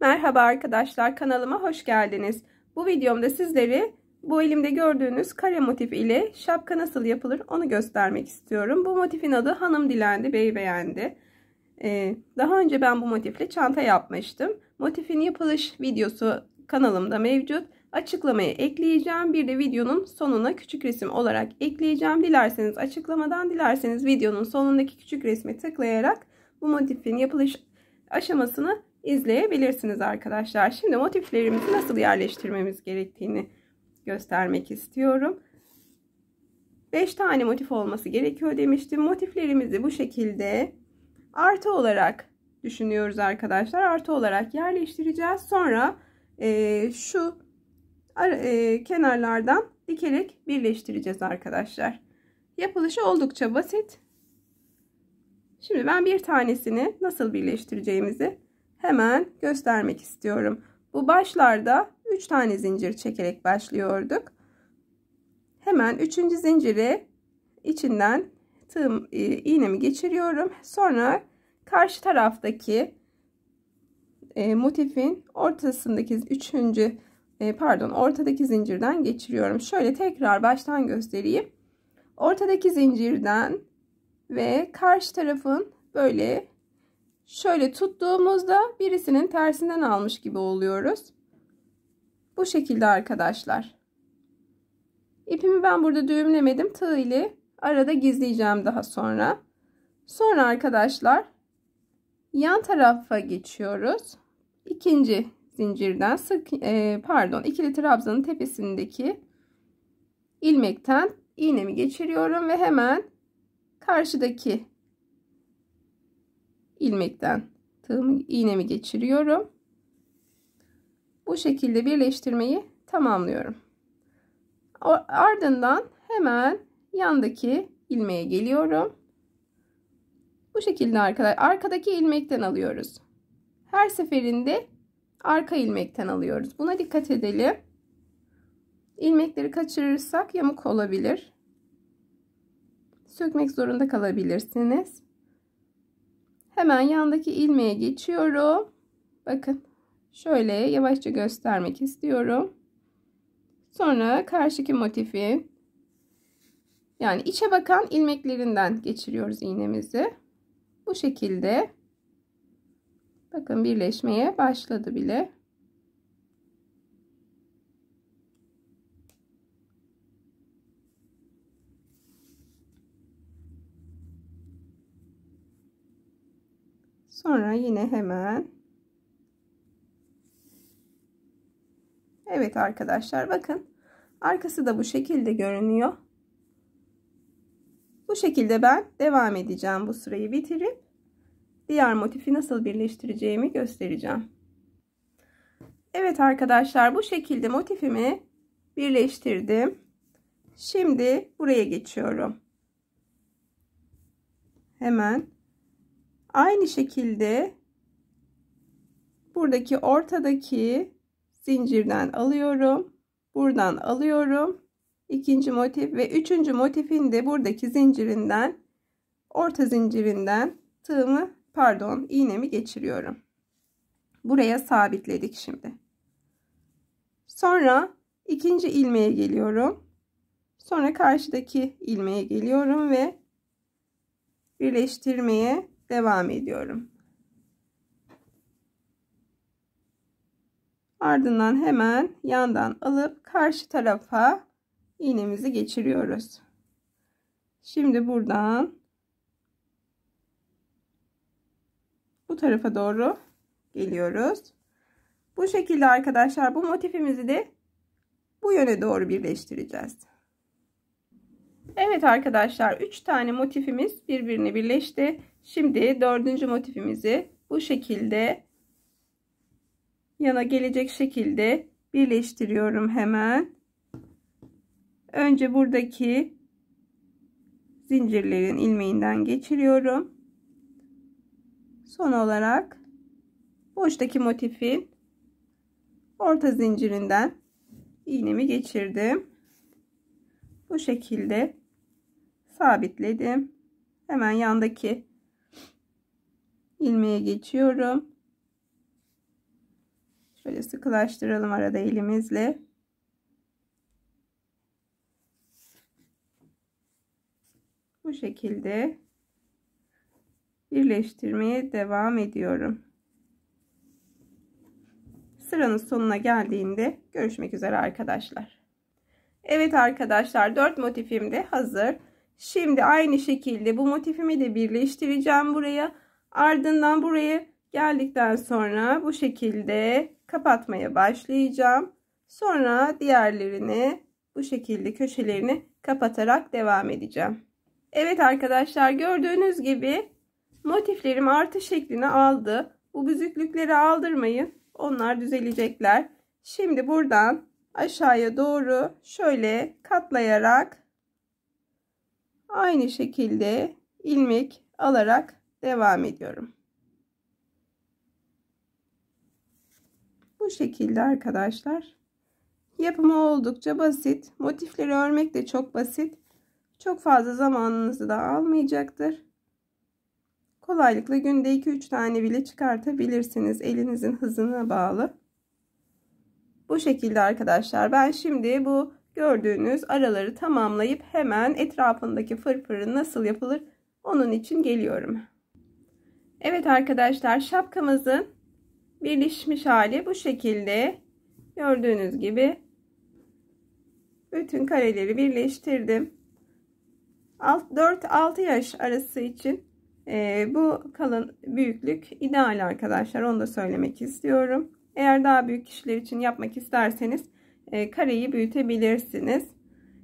Merhaba arkadaşlar kanalıma hoş geldiniz. Bu videomda sizleri bu elimde gördüğünüz kare motif ile şapka nasıl yapılır onu göstermek istiyorum. Bu motifin adı hanım dilendi bey beğendi. Ee, daha önce ben bu motifle çanta yapmıştım. Motifin yapılış videosu kanalımda mevcut. Açıklamaya ekleyeceğim. Bir de videonun sonuna küçük resim olarak ekleyeceğim. Dilerseniz açıklamadan dilerseniz videonun sonundaki küçük resme tıklayarak bu motifin yapılış aşamasını izleyebilirsiniz arkadaşlar. Şimdi motiflerimizi nasıl yerleştirmemiz gerektiğini göstermek istiyorum. 5 tane motif olması gerekiyor demiştim. Motiflerimizi bu şekilde artı olarak düşünüyoruz arkadaşlar. Artı olarak yerleştireceğiz. Sonra e, şu e, kenarlardan dikerek birleştireceğiz arkadaşlar. Yapılışı oldukça basit. Şimdi ben bir tanesini nasıl birleştireceğimizi hemen göstermek istiyorum. Bu başlarda 3 tane zincir çekerek başlıyorduk. Hemen 3. zinciri içinden tığım e, iğnemi geçiriyorum. Sonra karşı taraftaki e, motifin ortasındaki 3. E, pardon, ortadaki zincirden geçiriyorum. Şöyle tekrar baştan göstereyim. Ortadaki zincirden ve karşı tarafın böyle Şöyle tuttuğumuzda birisinin tersinden almış gibi oluyoruz. Bu şekilde arkadaşlar. İpimi ben burada düğümlemedim. Tığ ile arada gizleyeceğim daha sonra. Sonra arkadaşlar yan tarafa geçiyoruz. İkinci zincirden sık e, pardon ikili trabzanın tepesindeki ilmekten iğnemi geçiriyorum ve hemen karşıdaki ilmekten tığımı iğnemi geçiriyorum. Bu şekilde birleştirmeyi tamamlıyorum. Ardından hemen yandaki ilmeğe geliyorum. Bu şekilde arkadaşlar arkadaki ilmekten alıyoruz. Her seferinde arka ilmekten alıyoruz. Buna dikkat edelim. İlmekleri kaçırırsak yamuk olabilir. Sökmek zorunda kalabilirsiniz. Hemen yandaki ilmeğe geçiyorum. Bakın şöyle yavaşça göstermek istiyorum. Sonra karşıki motifi, yani içe bakan ilmeklerinden geçiriyoruz iğnemizi. Bu şekilde bakın birleşmeye başladı bile. Sonra yine hemen Evet arkadaşlar bakın arkası da bu şekilde görünüyor. Bu şekilde ben devam edeceğim bu sırayı bitirip diğer motifi nasıl birleştireceğimi göstereceğim. Evet arkadaşlar bu şekilde motifimi birleştirdim. Şimdi buraya geçiyorum. Hemen Aynı şekilde buradaki ortadaki zincirden alıyorum. Buradan alıyorum. ikinci motif ve üçüncü motifin de buradaki zincirinden orta zincirinden tığımı pardon iğnemi geçiriyorum. Buraya sabitledik şimdi. Sonra ikinci ilmeğe geliyorum. Sonra karşıdaki ilmeğe geliyorum ve birleştirmeye devam ediyorum. Ardından hemen yandan alıp karşı tarafa iğnemizi geçiriyoruz. Şimdi buradan bu tarafa doğru geliyoruz. Bu şekilde arkadaşlar bu motifimizi de bu yöne doğru birleştireceğiz. Evet arkadaşlar 3 tane motifimiz birbirine birleşti. Şimdi dördüncü motifimizi bu şekilde yana gelecek şekilde birleştiriyorum hemen. Önce buradaki zincirlerin ilmeğinden geçiriyorum. Son olarak boştaki motifin orta zincirinden iğnemi geçirdim. Bu şekilde sabitledim. Hemen yandaki ilmeğe geçiyorum. Şöyle sıkılaştıralım arada elimizle. Bu şekilde birleştirmeye devam ediyorum. Sıranın sonuna geldiğinde görüşmek üzere arkadaşlar. Evet arkadaşlar 4 motifim de hazır. Şimdi aynı şekilde bu motifimi de birleştireceğim buraya. Ardından burayı geldikten sonra bu şekilde kapatmaya başlayacağım. Sonra diğerlerini bu şekilde köşelerini kapatarak devam edeceğim. Evet arkadaşlar gördüğünüz gibi motiflerim artı şeklini aldı. Bu büzüklükleri aldırmayın. Onlar düzelecekler. Şimdi buradan aşağıya doğru şöyle katlayarak aynı şekilde ilmek alarak devam ediyorum. Bu şekilde arkadaşlar. Yapımı oldukça basit. Motifleri örmek de çok basit. Çok fazla zamanınızı da almayacaktır. Kolaylıkla günde 2-3 tane bile çıkartabilirsiniz. Elinizin hızına bağlı. Bu şekilde arkadaşlar ben şimdi bu gördüğünüz araları tamamlayıp hemen etrafındaki fırfırı nasıl yapılır onun için geliyorum. Evet arkadaşlar şapkamızın birleşmiş hali bu şekilde. Gördüğünüz gibi bütün kareleri birleştirdim. 4-6 yaş arası için e, bu kalın büyüklük ideal arkadaşlar. Onu da söylemek istiyorum. Eğer daha büyük kişiler için yapmak isterseniz e, kareyi büyütebilirsiniz.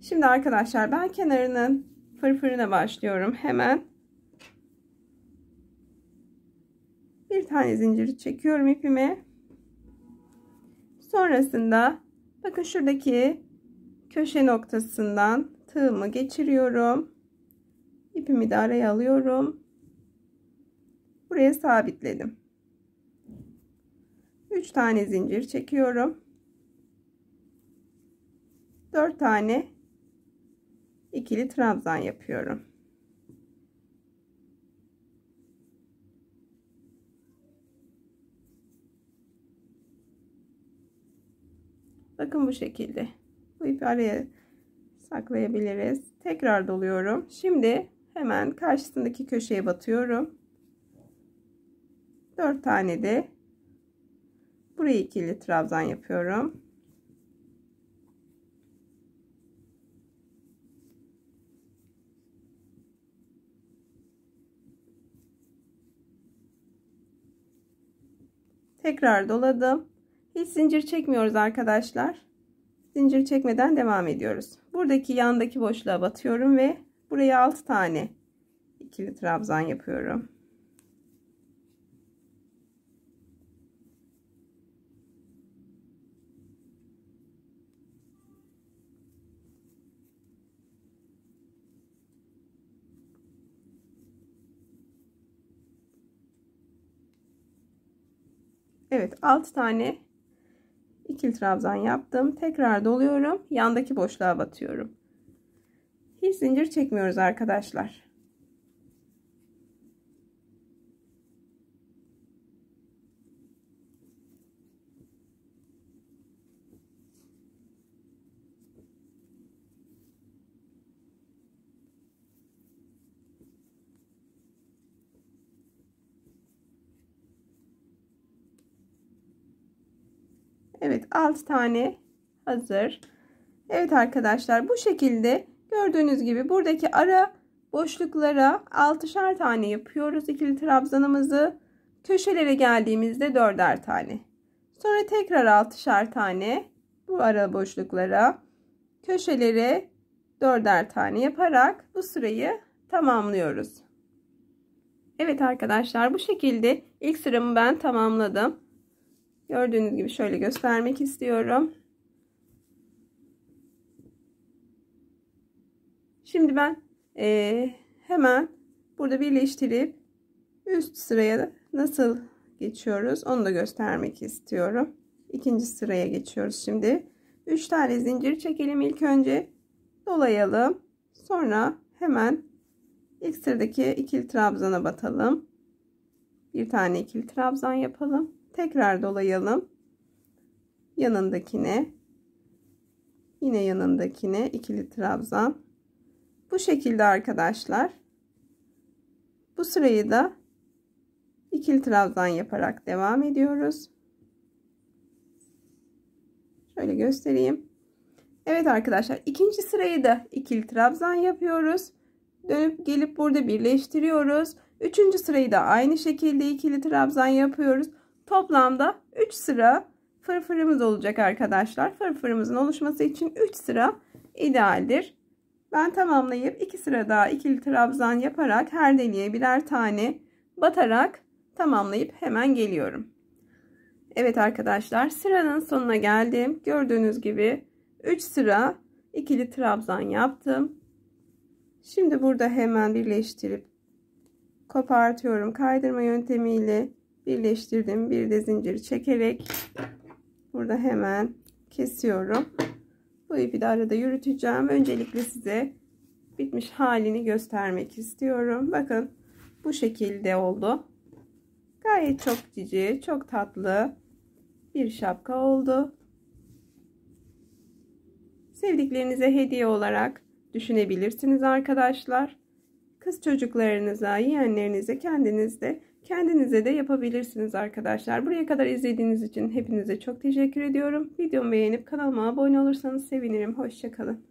Şimdi arkadaşlar ben kenarının fırfırına başlıyorum hemen. bir tane zinciri çekiyorum ipime sonrasında bakın şuradaki köşe noktasından tığımı geçiriyorum ipimi de araya alıyorum buraya sabitledim 3 tane zincir çekiyorum 4 tane ikili trabzan yapıyorum Bakın bu şekilde. Bu ipi araya saklayabiliriz. Tekrar doluyorum. Şimdi hemen karşısındaki köşeye batıyorum. 4 tane de buraya ikili trabzan yapıyorum. Tekrar doladım. Biz zincir çekmiyoruz arkadaşlar. Zincir çekmeden devam ediyoruz. Buradaki yandaki boşluğa batıyorum ve buraya 6 tane ikili trabzan yapıyorum. Evet 6 tane ikili trabzan yaptım. Tekrar doluyorum. Yandaki boşluğa batıyorum. Hiç zincir çekmiyoruz arkadaşlar. Evet 6 tane hazır. Evet arkadaşlar bu şekilde gördüğünüz gibi buradaki ara boşluklara 6'şer tane yapıyoruz ikili trabzanımızı. Köşelere geldiğimizde 4'er tane. Sonra tekrar 6'şer tane bu ara boşluklara köşelere 4'er tane yaparak bu sırayı tamamlıyoruz. Evet arkadaşlar bu şekilde ilk sıramı ben tamamladım. Gördüğünüz gibi şöyle göstermek istiyorum. Şimdi ben e, hemen burada birleştirip üst sıraya nasıl geçiyoruz onu da göstermek istiyorum. İkinci sıraya geçiyoruz şimdi. 3 tane zincir çekelim ilk önce. Dolayalım. Sonra hemen ilk sıradaki ikili trabzana batalım. Bir tane ikili trabzan yapalım tekrar dolayalım yanındakine yine yanındakine ikili trabzan bu şekilde arkadaşlar bu sırayı da ikili trabzan yaparak devam ediyoruz şöyle göstereyim Evet arkadaşlar ikinci sırayı da ikili trabzan yapıyoruz dönüp gelip burada birleştiriyoruz üçüncü sırayı da aynı şekilde ikili trabzan yapıyoruz Toplamda 3 sıra fırfırımız olacak arkadaşlar. Fırfırımızın oluşması için 3 sıra idealdir. Ben tamamlayıp 2 sıra daha ikili trabzan yaparak her deliğe birer tane batarak tamamlayıp hemen geliyorum. Evet arkadaşlar sıranın sonuna geldim. Gördüğünüz gibi 3 sıra ikili trabzan yaptım. Şimdi burada hemen birleştirip kopartıyorum. Kaydırma yöntemiyle birleştirdim. Bir de zinciri çekerek burada hemen kesiyorum. Bu ipi de arada yürüteceğim. Öncelikle size bitmiş halini göstermek istiyorum. Bakın bu şekilde oldu. Gayet çok cici, çok tatlı bir şapka oldu. Sevdiklerinize hediye olarak düşünebilirsiniz arkadaşlar. Kız çocuklarınıza, yeğenlerinize kendiniz de Kendinize de yapabilirsiniz arkadaşlar. Buraya kadar izlediğiniz için hepinize çok teşekkür ediyorum. Videomu beğenip kanalıma abone olursanız sevinirim. Hoşçakalın.